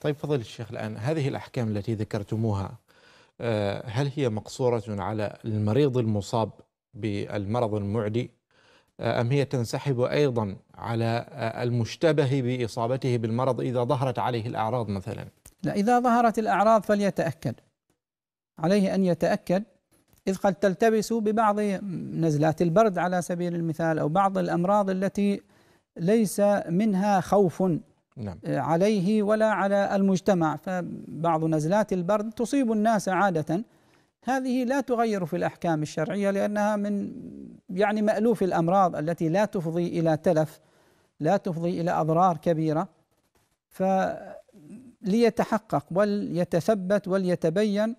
طيب فضل الشيخ الآن هذه الأحكام التي ذكرتموها آه، هل هي مقصورة على المريض المصاب بالمرض المعدي آه، أم هي تنسحب أيضا على آه، المشتبه بإصابته بالمرض إذا ظهرت عليه الأعراض مثلا لا إذا ظهرت الأعراض فليتأكد عليه أن يتأكد إذ قد تلتبس ببعض نزلات البرد على سبيل المثال أو بعض الأمراض التي ليس منها خوف نعم. آه، عليه ولا على المجتمع فبعض نزلات البرد تصيب الناس عادة هذه لا تغير في الأحكام الشرعية لأنها من يعني مألوف الأمراض التي لا تفضي إلى تلف لا تفضي إلى أضرار كبيرة فليتحقق وليتثبت وليتبين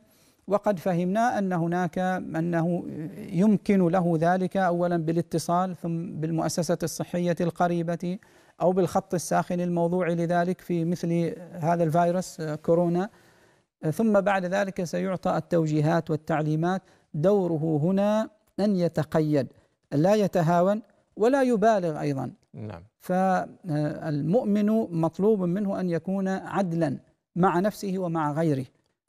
وقد فهمنا ان هناك انه يمكن له ذلك اولا بالاتصال ثم بالمؤسسه الصحيه القريبه او بالخط الساخن الموضوع لذلك في مثل هذا الفيروس آه، كورونا ثم بعد ذلك سيعطى التوجيهات والتعليمات دوره هنا ان يتقيد لا يتهاون ولا يبالغ ايضا نعم فالمؤمن مطلوب منه ان يكون عدلا مع نفسه ومع غيره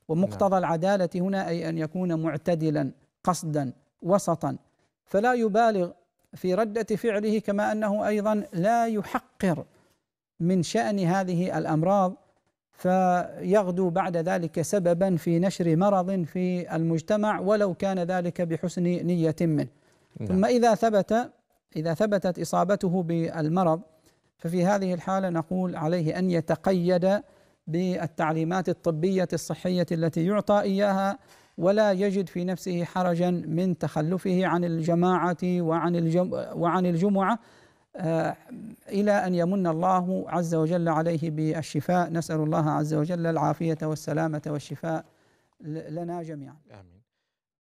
ومقتضى نعم. العدالة هنا أي أن يكون معتدلا قصدا وسطا فلا يبالغ في ردة فعله كما أنه أيضا لا يحقر من شأن هذه الأمراض فيغدو بعد ذلك سببا في نشر مرض في المجتمع ولو كان ذلك بحسن نية منه نعم. ثم إذا ثبت إذا ثبتت إصابته بالمرض ففي هذه الحالة نقول عليه أن يتقيد بالتعليمات الطبيه الصحيه التي يعطى اياها ولا يجد في نفسه حرجا من تخلفه عن الجماعه وعن الجم وعن الجمعه آه، الى ان يمن الله عز وجل عليه بالشفاء نسال الله عز وجل العافيه والسلامه والشفاء لنا جميعا امين